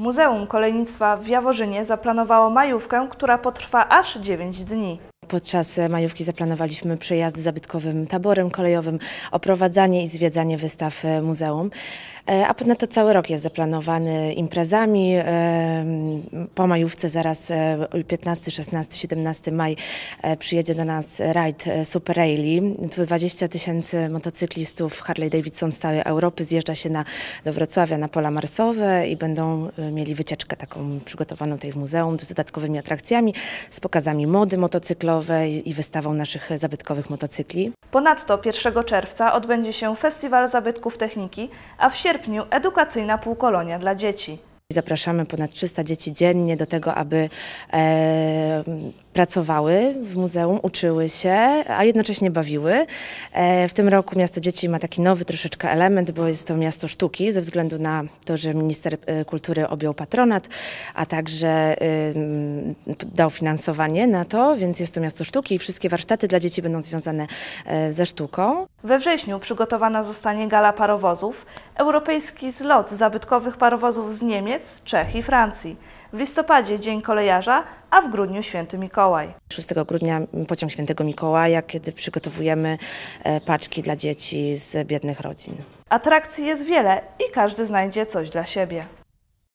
Muzeum Kolejnictwa w Jaworzynie zaplanowało majówkę, która potrwa aż 9 dni. Podczas majówki zaplanowaliśmy przejazd zabytkowym taborem kolejowym, oprowadzanie i zwiedzanie wystaw e, muzeum. E, a ponadto cały rok jest zaplanowany imprezami. E, po majówce zaraz 15, 16, 17 maj przyjedzie do nas rajd Super Rally. 20 tysięcy motocyklistów Harley Davidson z całej Europy zjeżdża się na, do Wrocławia na pola marsowe i będą mieli wycieczkę taką przygotowaną tutaj w muzeum z dodatkowymi atrakcjami, z pokazami mody motocyklowej zabytkowe i wystawą naszych zabytkowych motocykli. Ponadto 1 czerwca odbędzie się Festiwal Zabytków Techniki, a w sierpniu edukacyjna półkolonia dla dzieci. Zapraszamy ponad 300 dzieci dziennie do tego, aby e, pracowały w muzeum, uczyły się, a jednocześnie bawiły. E, w tym roku Miasto Dzieci ma taki nowy troszeczkę element, bo jest to miasto sztuki ze względu na to, że minister e, kultury objął patronat, a także e, dał finansowanie na to, więc jest to miasto sztuki i wszystkie warsztaty dla dzieci będą związane e, ze sztuką. We wrześniu przygotowana zostanie gala parowozów, europejski zlot zabytkowych parowozów z Niemiec, Niemiec, Czech i Francji. W listopadzie Dzień Kolejarza, a w grudniu Święty Mikołaj. 6 grudnia pociąg Świętego Mikołaja, kiedy przygotowujemy e, paczki dla dzieci z biednych rodzin. Atrakcji jest wiele i każdy znajdzie coś dla siebie.